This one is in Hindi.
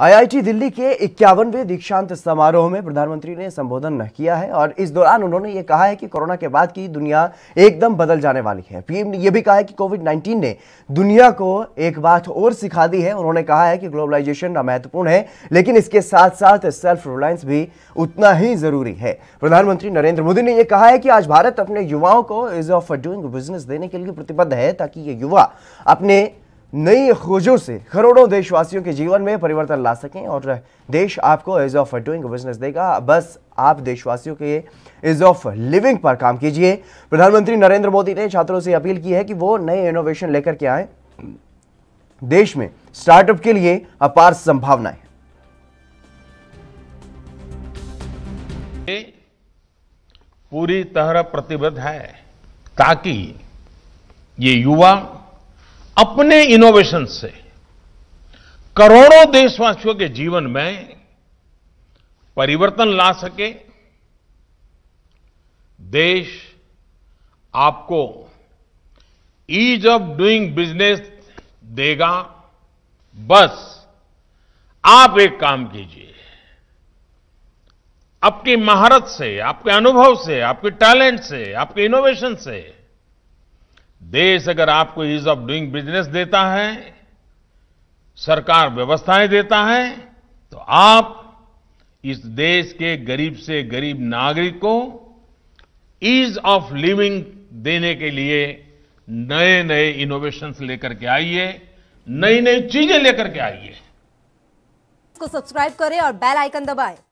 आईआईटी दिल्ली के इक्यावनवे दीक्षांत समारोह में प्रधानमंत्री ने संबोधन किया है और इस दौरान उन्होंने ये कहा है कि कोरोना के बाद की दुनिया एकदम बदल जाने वाली है पीएम ने यह भी कहा है कि कोविड 19 ने दुनिया को एक बात और सिखा दी है उन्होंने कहा है कि ग्लोबलाइजेशन महत्वपूर्ण है लेकिन इसके साथ साथ सेल्फ रिलायंस भी उतना ही जरूरी है प्रधानमंत्री नरेंद्र मोदी ने यह कहा है कि आज भारत अपने युवाओं को इज ऑफ डूइंग बिजनेस देने के लिए प्रतिबद्ध है ताकि ये युवा अपने नई खोजों से करोड़ों देशवासियों के जीवन में परिवर्तन ला सकें और देश आपको इज ऑफ डूइंग बिजनेस देगा बस आप देशवासियों के इज ऑफ लिविंग पर काम कीजिए प्रधानमंत्री नरेंद्र मोदी ने छात्रों से अपील की है कि वो नए इनोवेशन लेकर के आए देश में स्टार्टअप के लिए अपार संभावनाएं पूरी तरह प्रतिबद्ध है ताकि ये युवा अपने इनोवेशन से करोड़ों देशवासियों के जीवन में परिवर्तन ला सके देश आपको ईज ऑफ डूइंग बिजनेस देगा बस आप एक काम कीजिए आपकी महारत से आपके अनुभव से आपके टैलेंट से आपके इनोवेशन से देश अगर आपको ईज ऑफ डूइंग बिजनेस देता है सरकार व्यवस्थाएं देता है तो आप इस देश के गरीब से गरीब नागरिक को ईज ऑफ लिविंग देने के लिए नए नए इनोवेशंस लेकर के आइए नई नई चीजें लेकर के आइए इसको सब्सक्राइब करें और बेल आइकन दबाएं